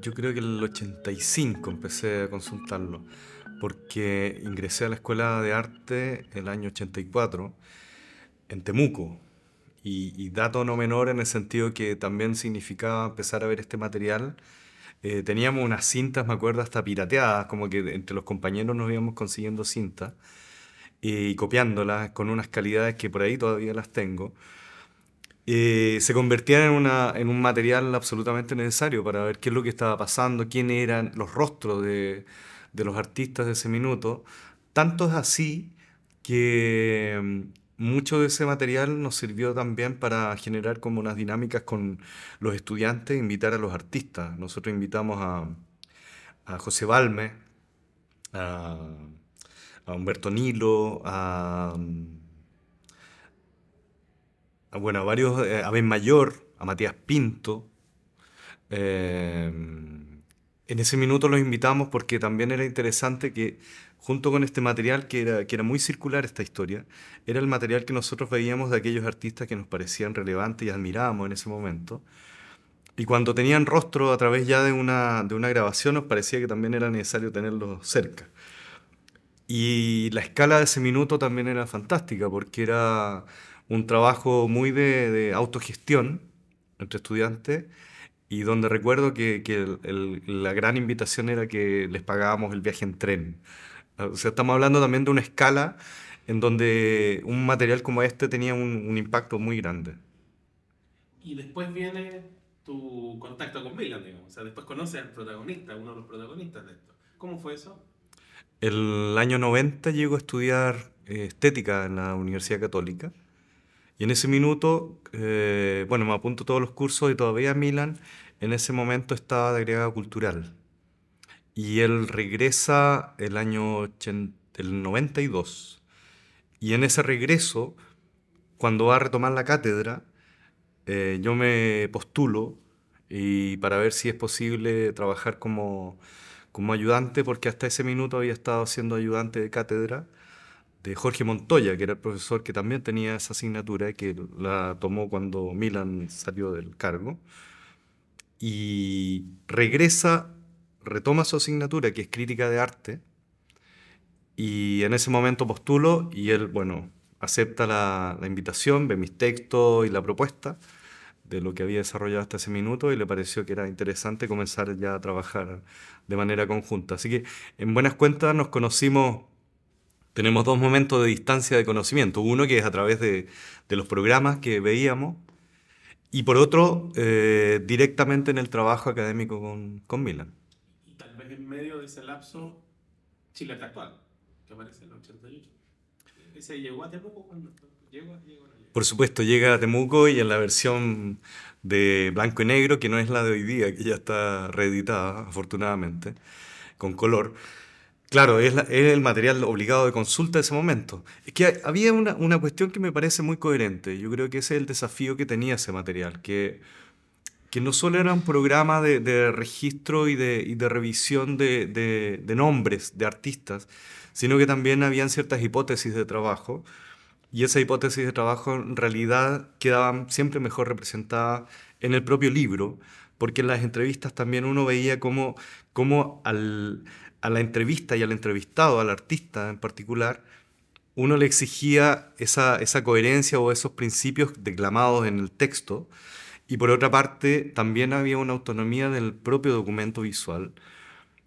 yo creo que en el 85 empecé a consultarlo, porque ingresé a la Escuela de Arte el año 84 en Temuco. Y, dato no menor en el sentido que también significaba empezar a ver este material. Eh, teníamos unas cintas, me acuerdo, hasta pirateadas, como que entre los compañeros nos íbamos consiguiendo cintas eh, y copiándolas con unas calidades que por ahí todavía las tengo. Eh, se convertían en, un material absolutamente necesario para ver qué es lo que estaba pasando, quién eran los rostros de, los artistas de ese minuto. Tanto es así que mm, mucho de ese material nos sirvió también para generar como unas dinámicas con los estudiantes, invitar a los artistas. Nosotros invitamos a, José Balme, a Humberto Nilo, a mm, bueno, a varios, eh, a Ben Mayor, a Matías Pinto. Eh, en ese minuto los invitamos porque también era interesante que junto con este material, que era, que era muy circular esta historia, era el material que nosotros veíamos de aquellos artistas que nos parecían relevantes y admirábamos en ese momento. Y cuando tenían rostro a través ya de una, de una grabación, nos parecía que también era necesario tenerlos cerca. Y la escala de ese minuto también era fantástica, porque era un trabajo muy de, autogestión entre estudiantes y donde recuerdo que, la gran invitación era que les pagábamos el viaje en tren. Ah, o sea, estamos hablando también de una escala en donde un material como este tenía un, impacto muy grande. Y después viene tu contacto con Milan, digamos. O sea, después conoces al protagonista, uno de los protagonistas de esto. ¿Cómo fue eso? El año 90 llego a estudiar eh, estética en la Universidad Católica y en ese minuto, eh, bueno, me apunto todos los cursos y todavía Milan en ese momento estaba de agregado cultural. Y él regresa el año 92. Y en ese regreso, cuando va a retomar la cátedra, eh, yo me postulo y para ver si es posible trabajar como, como ayudante, porque hasta ese minuto había estado siendo ayudante de cátedra de Jorge Montoya, que era el profesor que también tenía esa asignatura, que la tomó cuando Milan salió del cargo, y regresa, retoma su asignatura, que es crítica de arte, y en ese momento postulo y él, bueno, acepta la, la invitación, ve mis textos y la propuesta de lo que había desarrollado hasta ese minuto y le pareció que era interesante comenzar ya a trabajar de manera conjunta. Así que en buenas cuentas nos conocimos tenemos dos momentos de distancia de conocimiento. Uno que es a través de, los programas que veíamos y por otro, eh, directamente en el trabajo académico con, con Milan. tal vez en medio de ese lapso, Chile actual, que aparece en el 88. ¿Ese llegó a Temuco cuando llegó, Por supuesto, llega a Temuco y en la versión de blanco y negro, que no es la de hoy día, que ya está reeditada, afortunadamente, con color. Claro, es, el material obligado de consulta de ese momento. Es que había una, cuestión que me parece muy coherente. Yo creo que ese es el desafío que tenía ese material, que, que no solo era un programa de, registro y de, revisión de, nombres de artistas, sino que también habían ciertas hipótesis de trabajo. Y esa hipótesis de trabajo en realidad quedaban siempre mejor representada en el propio libro, porque en las entrevistas también uno veía cómo, cómo al, a la entrevista y al entrevistado, al artista en particular, uno le exigía esa, coherencia o esos principios declamados en el texto. Y por otra parte, también había una autonomía del propio documento visual.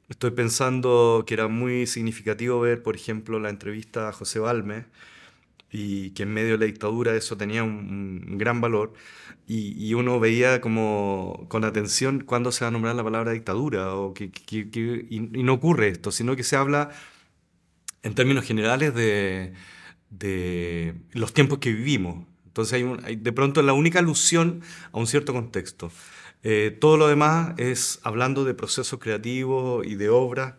Estoy pensando que era muy significativo ver, por ejemplo, la entrevista a José Balmes, y que en medio de la dictadura eso tenía un, gran valor y, uno veía como con atención cuándo se va a nombrar la palabra dictadura o que, y, no ocurre esto, sino que se habla en términos generales de, de los tiempos que vivimos. Entonces hay, de pronto la única alusión a un cierto contexto. Eh, todo lo demás es hablando de procesos creativos y de obras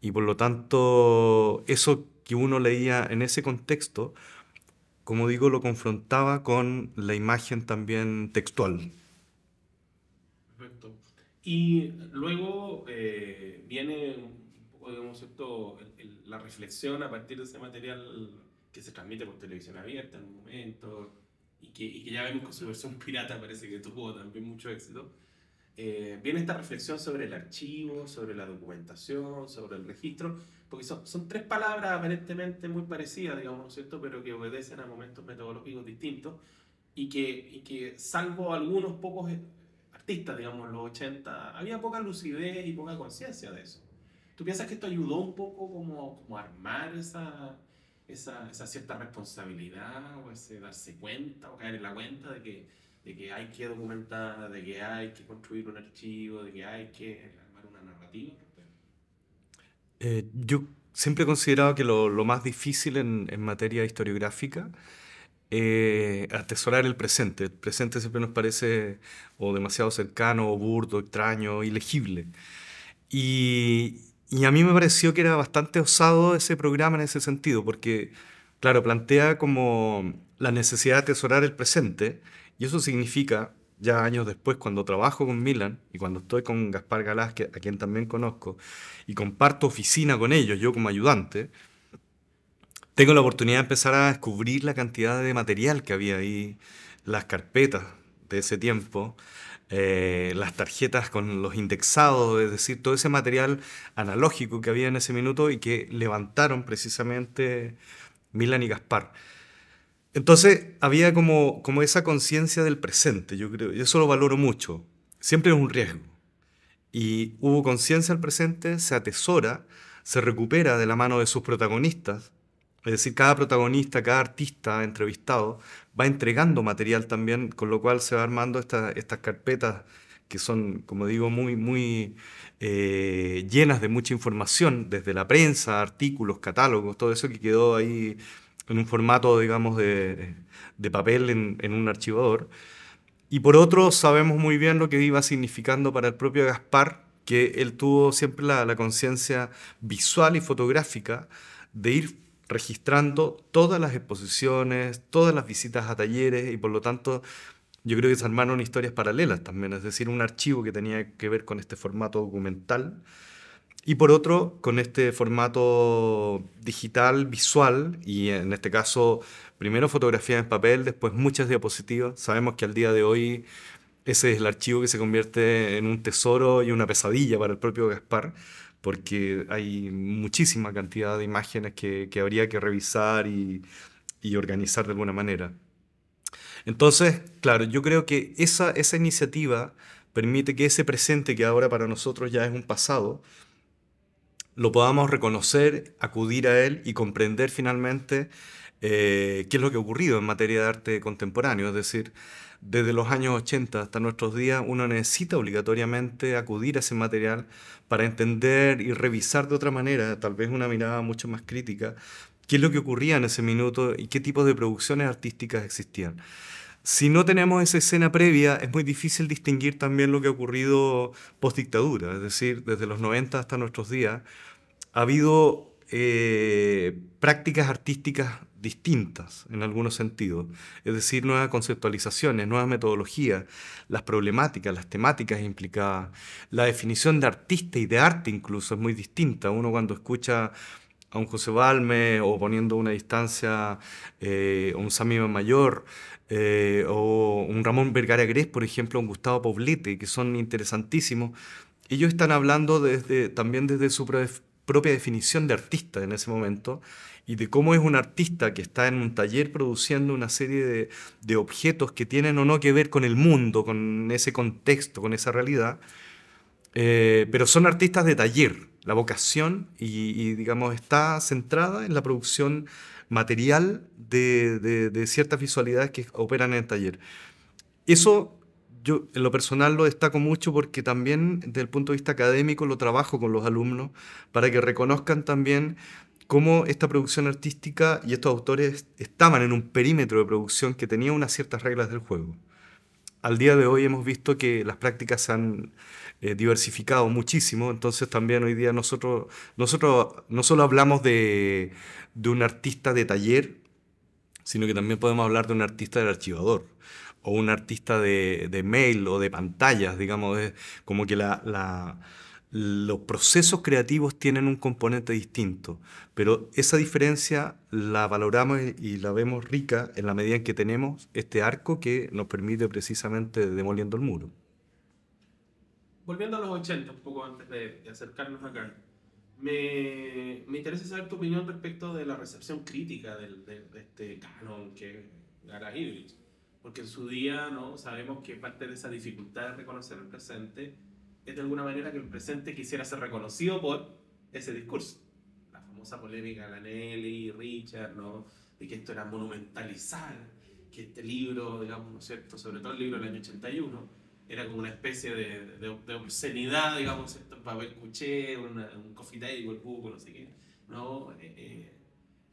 y por lo tanto eso que uno leía en ese contexto como digo, lo confrontaba con la imagen también textual. Perfecto. Y luego eh, viene digamos, la reflexión a partir de ese material que se transmite por televisión abierta en un momento y que, ya vemos con su versión pirata parece que tuvo también mucho éxito. Eh, viene esta reflexión sobre el archivo, sobre la documentación, sobre el registro, porque son, tres palabras aparentemente muy parecidas, digamos, ¿no es cierto?, pero que obedecen a momentos metodológicos distintos y que, y que salvo algunos pocos eh, artistas, digamos, en los 80, había poca lucidez y poca conciencia de eso. ¿Tú piensas que esto ayudó un poco como, como a armar esa, esa, esa, cierta responsabilidad o ese darse cuenta o caer en la cuenta de que, de que hay que documentar, de que hay que construir un archivo, de que hay que armar una narrativa? Eh, yo siempre he considerado que lo, más difícil en, materia historiográfica es eh, atesorar el presente. El presente siempre nos parece o demasiado cercano, o burdo, extraño, ilegible. Y, y, a mí me pareció que era bastante osado ese programa en ese sentido, porque, claro, plantea como la necesidad de atesorar el presente, y eso significa ya años después, cuando trabajo con Milan y cuando estoy con Gaspar Galás, a quien también conozco, y comparto oficina con ellos, yo como ayudante, tengo la oportunidad de empezar a descubrir la cantidad de material que había ahí, las carpetas de ese tiempo, eh, las tarjetas con los indexados, es decir, todo ese material analógico que había en ese minuto y que levantaron precisamente Milan y Gaspar. Entonces había como, como esa conciencia del presente, yo creo, yo eso lo valoro mucho, siempre es un riesgo. Y hubo conciencia del presente, se atesora, se recupera de la mano de sus protagonistas, es decir, cada protagonista, cada artista entrevistado va entregando material también, con lo cual se va armando estas carpetas que son, como digo, muy, muy eh, llenas de mucha información, desde la prensa, artículos, catálogos, todo eso que quedó ahí en un formato, digamos, de, papel en, un archivador. Y por otro, sabemos muy bien lo que iba significando para el propio Gaspar, que él tuvo siempre la, la conciencia visual y fotográfica de ir registrando todas las exposiciones, todas las visitas a talleres y por lo tanto yo creo que se armaron historias paralelas también, es decir, un archivo que tenía que ver con este formato documental y por otro, con este formato digital, visual, y en este caso, primero fotografías en papel, después muchas diapositivas. Sabemos que al día de hoy ese es el archivo que se convierte en un tesoro y una pesadilla para el propio Gaspar, porque hay muchísima cantidad de imágenes que, que habría que revisar y, organizar de alguna manera. Entonces, claro, yo creo que esa, esa iniciativa permite que ese presente que ahora para nosotros ya es un pasado, lo podamos reconocer, acudir a él y comprender finalmente eh, qué es lo que ha ocurrido en materia de arte contemporáneo. Es decir, desde los años 80 hasta nuestros días uno necesita obligatoriamente acudir a ese material para entender y revisar de otra manera, tal vez una mirada mucho más crítica, qué es lo que ocurría en ese minuto y qué tipos de producciones artísticas existían si no tenemos esa escena previa, es muy difícil distinguir también lo que ha ocurrido post dictadura, es decir, desde los 90 hasta nuestros días, ha habido eh, prácticas artísticas distintas en algunos sentidos, es decir, nuevas conceptualizaciones, nuevas metodologías, las problemáticas, las temáticas implicadas, la definición de artista y de arte incluso es muy distinta. Uno cuando escucha a un José Balme o poniendo una distancia a eh, un Sami Mayor eh, o un Ramón Vergara Gres, por ejemplo, un Gustavo Poblete, que son interesantísimos. Ellos están hablando desde, también desde su propia definición de artista en ese momento y de cómo es un artista que está en un taller produciendo una serie de, objetos que tienen o no que ver con el mundo, con ese contexto, con esa realidad, eh, pero son artistas de taller la vocación y, digamos, está centrada en la producción material de, de, ciertas visualidades que operan en el taller. Eso yo en lo personal lo destaco mucho porque también desde el punto de vista académico lo trabajo con los alumnos para que reconozcan también cómo esta producción artística y estos autores estaban en un perímetro de producción que tenía unas ciertas reglas del juego. Al día de hoy hemos visto que las prácticas han eh, diversificado muchísimo, entonces también hoy día nosotros, nosotros no solo hablamos de, un artista de taller, sino que también podemos hablar de un artista del archivador o un artista de, mail o de pantallas, digamos, como que la los procesos creativos tienen un componente distinto, pero esa diferencia la valoramos y la vemos rica en la medida en que tenemos este arco que nos permite precisamente demoliendo el muro volviendo a los 80, un poco antes de, acercarnos acá, me, me, interesa saber tu opinión respecto de la recepción crítica de, este canon que era Porque en su día ¿no? sabemos que parte de esa dificultad de reconocer el presente es de alguna manera que el presente quisiera ser reconocido por ese discurso. La famosa polémica de la Nelly, Richard, ¿no? de que esto era monumentalizar, que este libro, digamos, cierto? sobre todo el libro del año 81, era como una especie de, obscenidad, digamos, para papel un coffee table, el no sé eh, eh,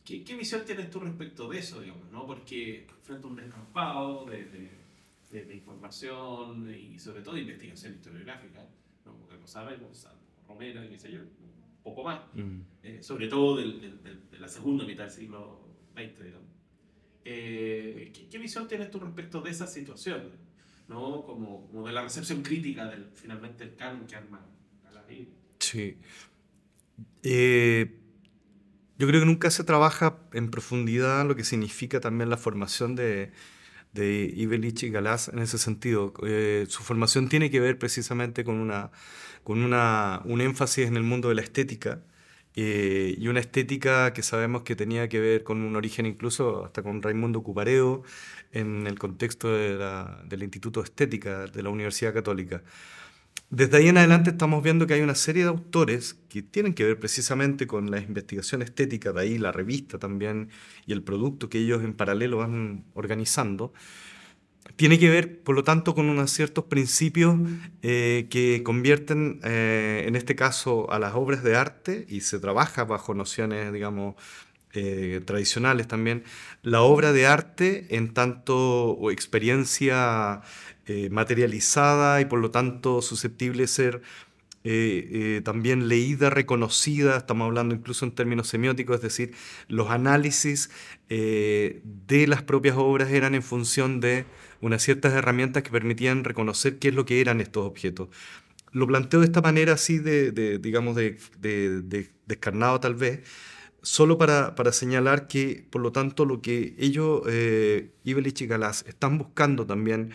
qué. ¿qué, visión tienes tú respecto de eso, digamos? ¿no? Porque frente a un descampado de, de, información y sobre todo de investigación historiográfica, ¿no? porque lo sabemos, Romero y mi señor un poco más, mm. eh, sobre todo del, de la segunda mitad del siglo XX, digamos. ¿qué, ¿Qué visión tienes tú respecto de esa situación? ¿no? Como, de la recepción crítica del, finalmente, el canon que arma a Sí. Eh, yo creo que nunca se trabaja en profundidad lo que significa también la formación de, de Ibelich y Galás en ese sentido. Eh, su formación tiene que ver precisamente con, una, con un énfasis en el mundo de la estética, eh, y una estética que sabemos que tenía que ver con un origen incluso hasta con Raimundo Cupareo en el contexto del Instituto de Estética de la Universidad Católica. Desde ahí en adelante estamos viendo que hay una serie de autores que tienen que ver precisamente con la investigación estética, de ahí la revista también y el producto que ellos en paralelo van organizando, tiene que ver, por lo tanto, con unos ciertos principios eh, que convierten, eh, en este caso, a las obras de arte, y se trabaja bajo nociones, digamos, eh, tradicionales también, la obra de arte en tanto experiencia materializada y, por lo tanto, susceptible de ser también leída, reconocida, estamos hablando incluso en términos semióticos, es decir, los análisis de las propias obras eran en función de unas ciertas herramientas que permitían reconocer qué es lo que eran estos objetos. Lo planteo de esta manera así de, digamos, de, descarnado tal vez, solo para, señalar que, por lo tanto, lo que ellos, eh, Ibelich y Galás, están buscando también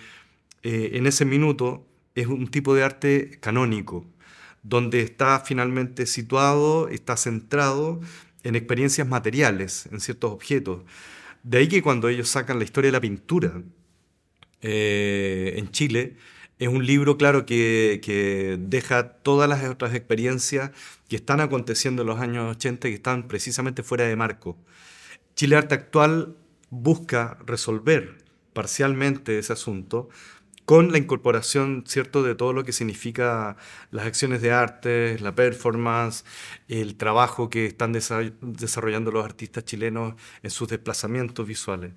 eh, en ese minuto es un tipo de arte canónico, donde está finalmente situado, está centrado en experiencias materiales, en ciertos objetos. De ahí que cuando ellos sacan la historia de la pintura, eh, en Chile. Es un libro, claro, que, deja todas las otras experiencias que están aconteciendo en los años 80 y que están precisamente fuera de marco. Chile Arte Actual busca resolver parcialmente ese asunto con la incorporación, ¿cierto?, de todo lo que significa las acciones de arte, la performance, el trabajo que están desarrollando los artistas chilenos en sus desplazamientos visuales.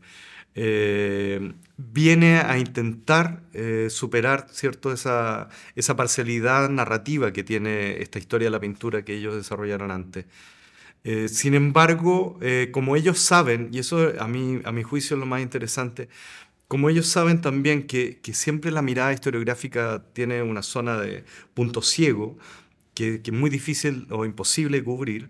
Eh, viene a intentar eh, superar ¿cierto? Esa, esa, parcialidad narrativa que tiene esta historia de la pintura que ellos desarrollaron antes. Eh, sin embargo, como ellos saben, y eso a, mí, a mi juicio es lo más interesante, como ellos saben también que, siempre la mirada historiográfica tiene una zona de punto ciego, que es muy difícil o imposible cubrir,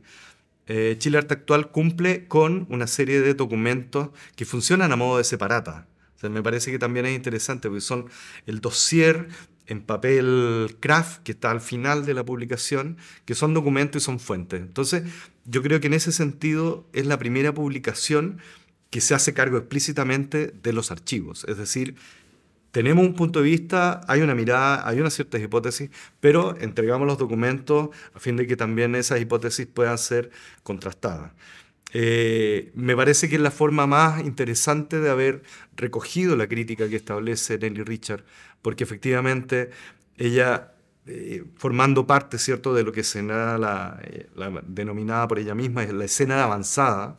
eh, Chile Arte Actual cumple con una serie de documentos que funcionan a modo de separata. me parece que también es interesante porque son el dossier en papel craft que está al final de la publicación, que son documentos y son fuentes. Entonces, yo creo que en ese sentido es la primera publicación que se hace cargo explícitamente de los archivos, es decir, tenemos un punto de vista, hay una mirada, hay unas ciertas hipótesis, pero entregamos los documentos a fin de que también esas hipótesis puedan ser contrastadas. Eh, me parece que es la forma más interesante de haber recogido la crítica que establece Nelly Richard, porque efectivamente ella, eh, formando parte ¿cierto? de lo que se la, eh, la, denominada por ella misma la escena avanzada,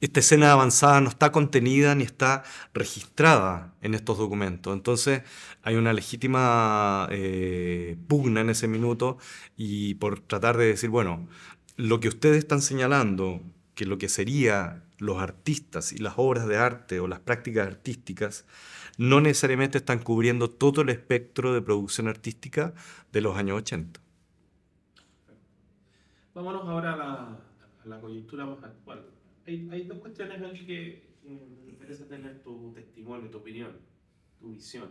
esta escena avanzada no está contenida ni está registrada en estos documentos. Entonces hay una legítima eh, pugna en ese minuto y por tratar de decir, bueno, lo que ustedes están señalando, que lo que sería los artistas y las obras de arte o las prácticas artísticas, no necesariamente están cubriendo todo el espectro de producción artística de los años 80. Vámonos ahora a la, a la coyuntura más actual hay, dos cuestiones, las que me interesa tener tu testimonio, tu opinión, tu visión.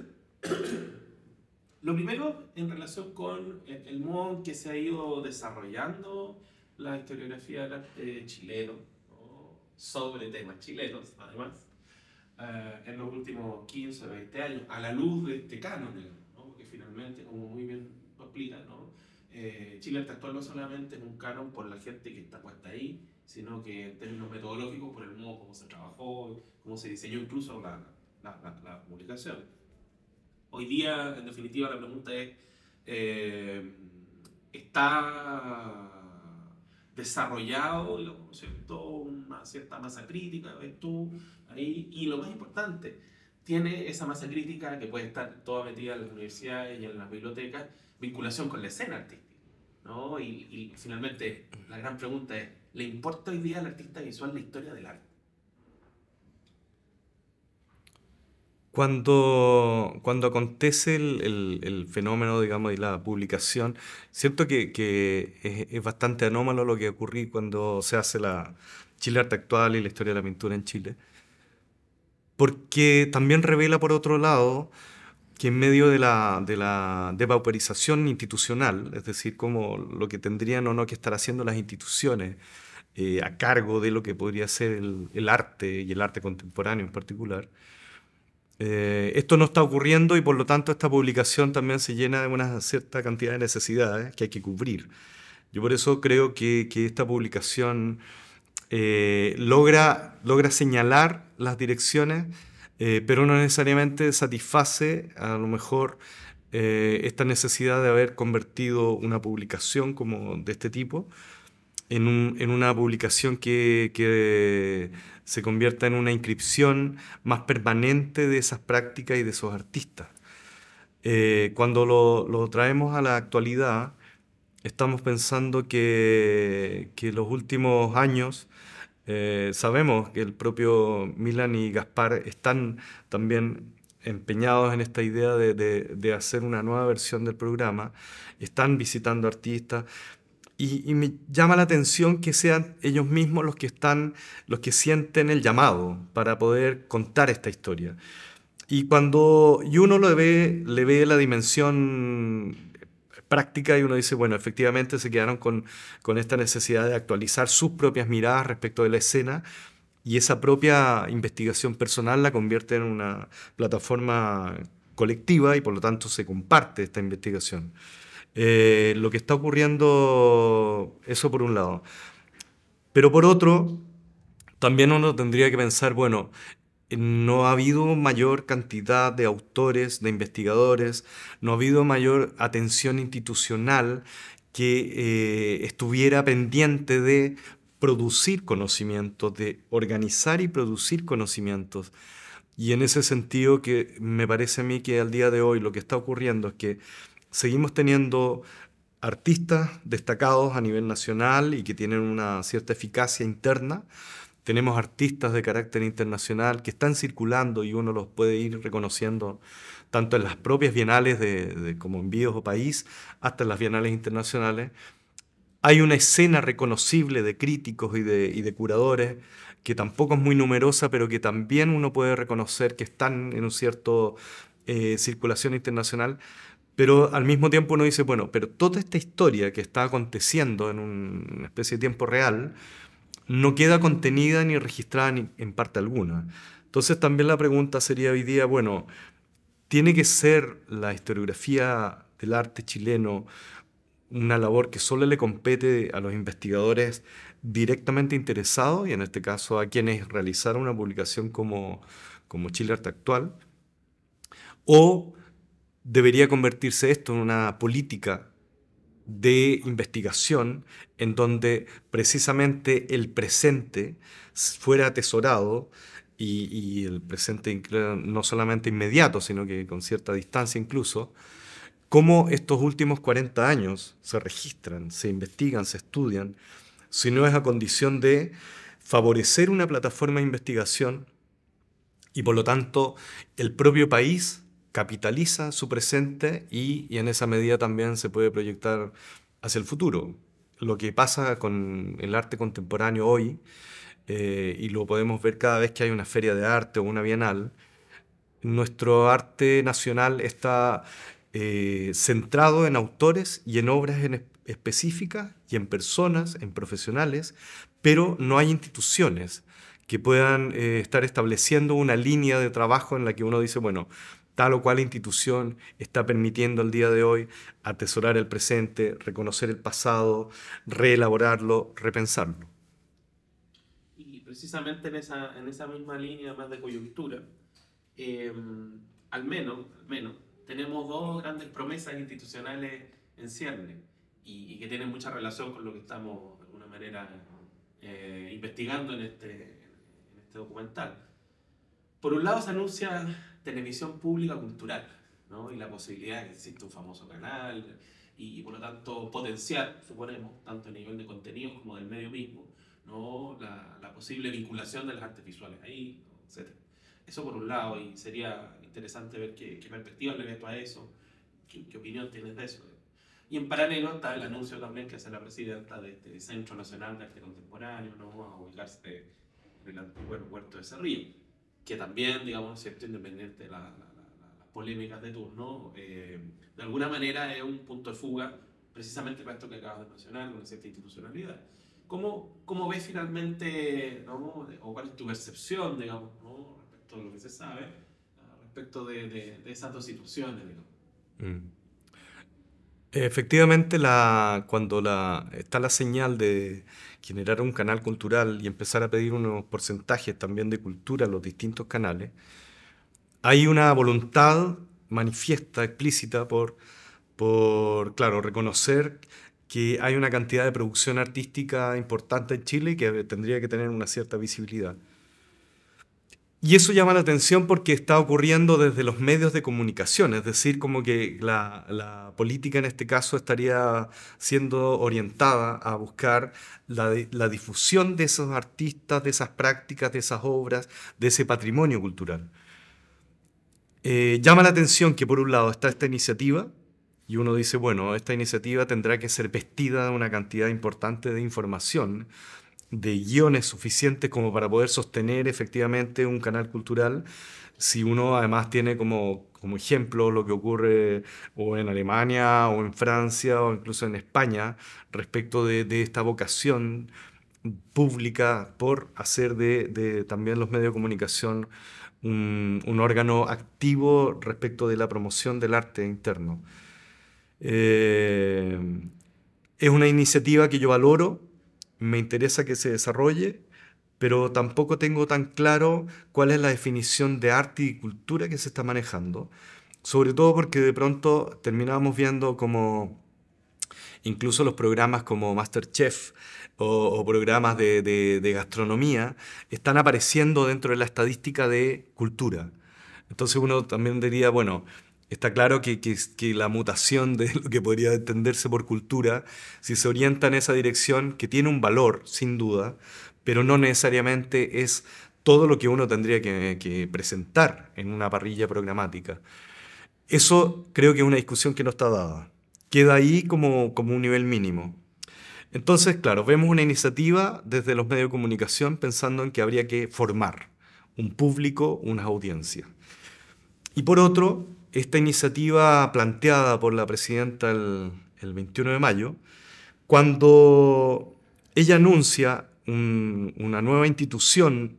Lo primero, en relación con el modo en que se ha ido desarrollando la historiografía del arte chileno, sobre temas chilenos, además, eh, en los últimos 15, o 20 años, a la luz de este canon, ¿no? finalmente, como muy bien lo explica, ¿no? Eh, Chile Chile actual no solamente es un canon por la gente que está puesta ahí, sino que en términos metodológicos por el modo como se trabajó, cómo se diseñó incluso la, publicación. Hoy día, en definitiva, la pregunta es, eh, ¿está desarrollado digamos, ¿cierto? una cierta masa crítica, ves tú, ahí, y lo más importante, tiene esa masa crítica que puede estar toda metida en las universidades y en las bibliotecas, vinculación con la escena artística. ¿no? Y, finalmente, la gran pregunta es, ¿le importa hoy día al artista visual la historia del arte? Cuando, cuando acontece el, fenómeno, digamos, de la publicación, cierto que, que es, bastante anómalo lo que ocurrió cuando se hace la Chile Arte Actual y la historia de la pintura en Chile, porque también revela, por otro lado, que en medio de la, de la institucional, es decir, como lo que tendrían o no que estar haciendo las instituciones eh, a cargo de lo que podría ser el, arte y el arte contemporáneo en particular, eh, esto no está ocurriendo y por lo tanto esta publicación también se llena de una cierta cantidad de necesidades que hay que cubrir. Yo por eso creo que, esta publicación eh, logra, logra señalar las direcciones eh, pero no necesariamente satisface a lo mejor eh, esta necesidad de haber convertido una publicación como de este tipo en, una publicación que, se convierta en una inscripción más permanente de esas prácticas y de esos artistas. Eh, cuando lo, traemos a la actualidad, estamos pensando que, que los últimos años eh, sabemos que el propio Milan y Gaspar están también empeñados en esta idea de, hacer una nueva versión del programa, están visitando artistas, y, y, me llama la atención que sean ellos mismos los que están, los que sienten el llamado para poder contar esta historia. Y cuando uno lo ve, le ve la dimensión práctica y uno dice, bueno, efectivamente se quedaron con, con esta necesidad de actualizar sus propias miradas respecto de la escena y esa propia investigación personal la convierte en una plataforma colectiva y por lo tanto se comparte esta investigación. Eh, lo que está ocurriendo, eso por un lado. Pero por otro, también uno tendría que pensar, bueno, no ha habido mayor cantidad de autores, de investigadores, no ha habido mayor atención institucional que eh, estuviera pendiente de producir conocimientos, de organizar y producir conocimientos. Y en ese sentido que me parece a mí que al día de hoy lo que está ocurriendo es que seguimos teniendo artistas destacados a nivel nacional y que tienen una cierta eficacia interna, tenemos artistas de carácter internacional que están circulando y uno los puede ir reconociendo tanto en las propias bienales de, como envíos o país, hasta en las bienales internacionales. Hay una escena reconocible de críticos y de, curadores que tampoco es muy numerosa, pero que también uno puede reconocer que están en un cierto eh, circulación internacional, pero al mismo tiempo uno dice, bueno, pero toda esta historia que está aconteciendo en una especie de tiempo real, no queda contenida ni registrada en parte alguna. Entonces también la pregunta sería hoy día, bueno, ¿tiene que ser la historiografía del arte chileno una labor que solo le compete a los investigadores directamente interesados, y en este caso a quienes realizaron una publicación como, como Chile Arte Actual? ¿O debería convertirse esto en una política de investigación en donde precisamente el presente fuera atesorado y, el presente no solamente inmediato, sino que con cierta distancia incluso, cómo estos últimos 40 años se registran, se investigan, se estudian, si no es a condición de favorecer una plataforma de investigación y por lo tanto el propio país capitaliza su presente y, en esa medida también se puede proyectar hacia el futuro. Lo que pasa con el arte contemporáneo hoy, eh, y lo podemos ver cada vez que hay una feria de arte o una bienal, nuestro arte nacional está eh, centrado en autores y en obras específicas y en personas, en profesionales, pero no hay instituciones que puedan eh, estar estableciendo una línea de trabajo en la que uno dice, bueno, tal o cual institución está permitiendo al día de hoy atesorar el presente, reconocer el pasado, reelaborarlo, repensarlo. Y precisamente en esa, misma línea más de coyuntura, em, al menos, menos, tenemos dos grandes promesas institucionales en cierne y, que tienen mucha relación con lo que estamos de alguna manera eh, investigando en este, en este documental. Por un lado se anuncia televisión pública cultural, ¿no? Y la posibilidad de que exista un famoso canal y, por lo tanto potenciar, suponemos, tanto a nivel de contenidos como del medio mismo, ¿no? La, posible vinculación de las artes visuales ahí, etc. Eso por un lado, y sería interesante ver qué, perspectiva le ves a eso, qué, opinión tienes de eso. Y en paralelo está el anuncio también que hace la presidenta de este Centro Nacional de Arte Contemporáneo, ¿no? a ubicarse en el antiguo puerto de Cerrillo que también, digamos, excepto independiente de las polémicas de turno, eh, de alguna manera es un punto de fuga precisamente para esto que acabas de mencionar, una cierta institucionalidad. ¿Cómo, cómo ves finalmente, o cuál es tu percepción, digamos, respecto de lo que se sabe, ah, respecto de, esas dos situaciones? Mm. Efectivamente, la, cuando la, está la señal de, generar un canal cultural y empezar a pedir unos porcentajes también de cultura a los distintos canales, hay una voluntad manifiesta, explícita, por, claro, reconocer que hay una cantidad de producción artística importante en Chile que tendría que tener una cierta visibilidad. Y eso llama la atención porque está ocurriendo desde los medios de comunicación, es decir, como que la, política en este caso estaría siendo orientada a buscar la, difusión de esos artistas, de esas prácticas, de esas obras, de ese patrimonio cultural. Eh, llama la atención que por un lado está esta iniciativa y uno dice, bueno, esta iniciativa tendrá que ser vestida de una cantidad importante de información de guiones suficientes como para poder sostener efectivamente un canal cultural, si uno además tiene como, como ejemplo lo que ocurre o en Alemania o en Francia o incluso en España respecto de, esta vocación pública por hacer de, también los medios de comunicación un, órgano activo respecto de la promoción del arte interno. Eh, es una iniciativa que yo valoro, me interesa que se desarrolle, pero tampoco tengo tan claro cuál es la definición de arte y cultura que se está manejando. Sobre todo porque de pronto terminábamos viendo como incluso los programas como Masterchef o, o programas de, de, gastronomía están apareciendo dentro de la estadística de cultura. Entonces uno también diría, bueno, Está claro que, que, la mutación de lo que podría entenderse por cultura, si se orienta en esa dirección, que tiene un valor, sin duda, pero no necesariamente es todo lo que uno tendría que, presentar en una parrilla programática. Eso creo que es una discusión que no está dada. Queda ahí como, como un nivel mínimo. Entonces, claro, vemos una iniciativa desde los medios de comunicación pensando en que habría que formar un público, una audiencia. Y por otro, esta iniciativa planteada por la presidenta el, 21 de mayo, cuando ella anuncia una nueva institución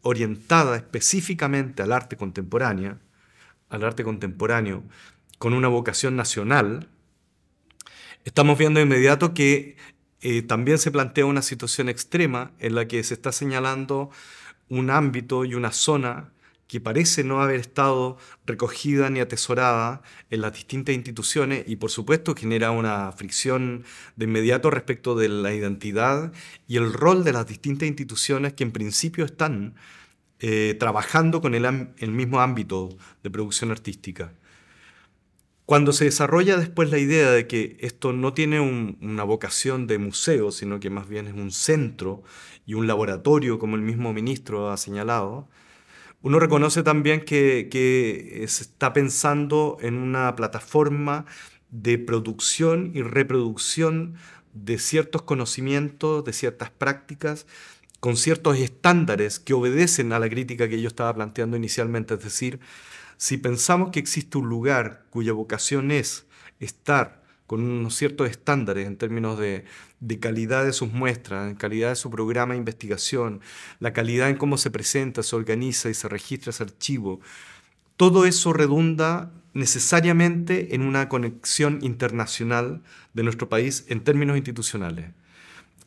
orientada específicamente al arte al arte contemporáneo, con una vocación nacional, estamos viendo de inmediato que eh, también se plantea una situación extrema en la que se está señalando un ámbito y una zona que parece no haber estado recogida ni atesorada en las distintas instituciones y por supuesto genera una fricción de inmediato respecto de la identidad y el rol de las distintas instituciones que en principio están eh, trabajando con el, mismo ámbito de producción artística. Cuando se desarrolla después la idea de que esto no tiene una vocación de museo, sino que más bien es un centro y un laboratorio, como el mismo ministro ha señalado, uno reconoce también que, eh, se está pensando en una plataforma de producción y reproducción de ciertos conocimientos, de ciertas prácticas, con ciertos estándares que obedecen a la crítica que yo estaba planteando inicialmente. Es decir, si pensamos que existe un lugar cuya vocación es estar con unos ciertos estándares en términos de, calidad de sus muestras, en calidad de su programa de investigación, la calidad en cómo se presenta, se organiza y se registra ese archivo. Todo eso redunda necesariamente en una conexión internacional de nuestro país en términos institucionales.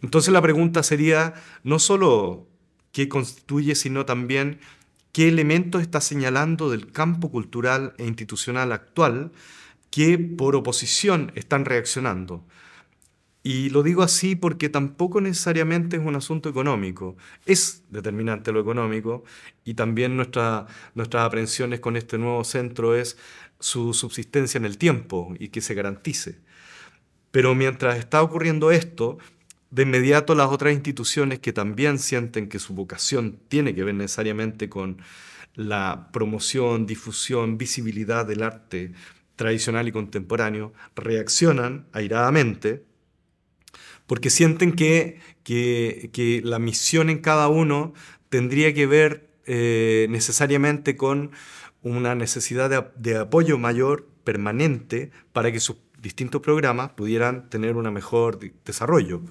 Entonces la pregunta sería no solo qué constituye, sino también qué elementos está señalando del campo cultural e institucional actual que por oposición están reaccionando. Y lo digo así porque tampoco necesariamente es un asunto económico. Es determinante lo económico y también nuestras aprensiones con este nuevo centro es su subsistencia en el tiempo y que se garantice. Pero mientras está ocurriendo esto, de inmediato las otras instituciones que también sienten que su vocación tiene que ver necesariamente con la promoción, difusión, visibilidad del arte, tradicional y contemporáneo reaccionan airadamente porque sienten que, la misión en cada uno tendría que ver eh, necesariamente con una necesidad de, apoyo mayor, permanente, para que sus distintos programas pudieran tener un mejor desarrollo.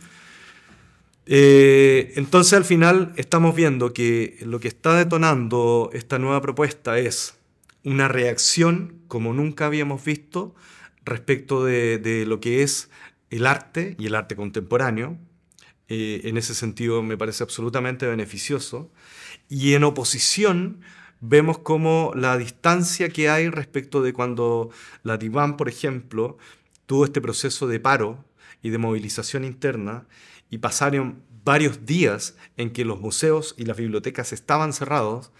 Eh, entonces al final estamos viendo que lo que está detonando esta nueva propuesta es una reacción como nunca habíamos visto respecto de, lo que es el arte y el arte contemporáneo. Eh, en ese sentido me parece absolutamente beneficioso. Y en oposición vemos como la distancia que hay respecto de cuando la Diván, por ejemplo, tuvo este proceso de paro y de movilización interna y pasaron varios días en que los museos y las bibliotecas estaban cerrados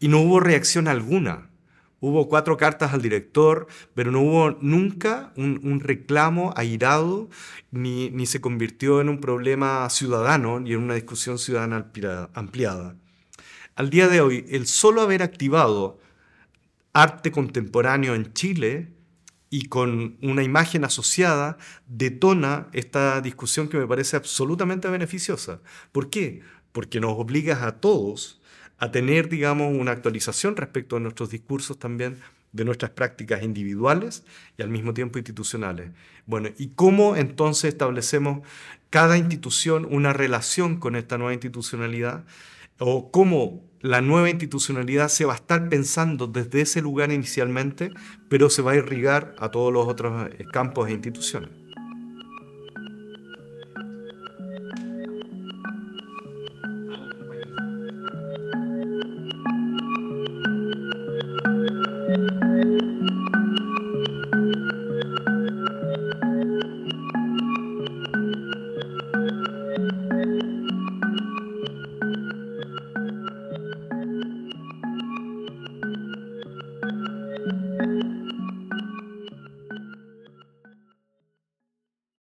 y no hubo reacción alguna Hubo cuatro cartas al director, pero no hubo nunca un, reclamo airado, ni, ni, se convirtió en un problema ciudadano, ni en una discusión ciudadana ampliada. Al día de hoy, el solo haber activado arte contemporáneo en Chile y con una imagen asociada, detona esta discusión que me parece absolutamente beneficiosa. ¿Por qué? Porque nos obligas a todos a tener, digamos, una actualización respecto a nuestros discursos también de nuestras prácticas individuales y al mismo tiempo institucionales. Bueno, ¿y cómo entonces establecemos cada institución una relación con esta nueva institucionalidad? ¿O cómo la nueva institucionalidad se va a estar pensando desde ese lugar inicialmente, pero se va a irrigar a todos los otros eh, campos e instituciones?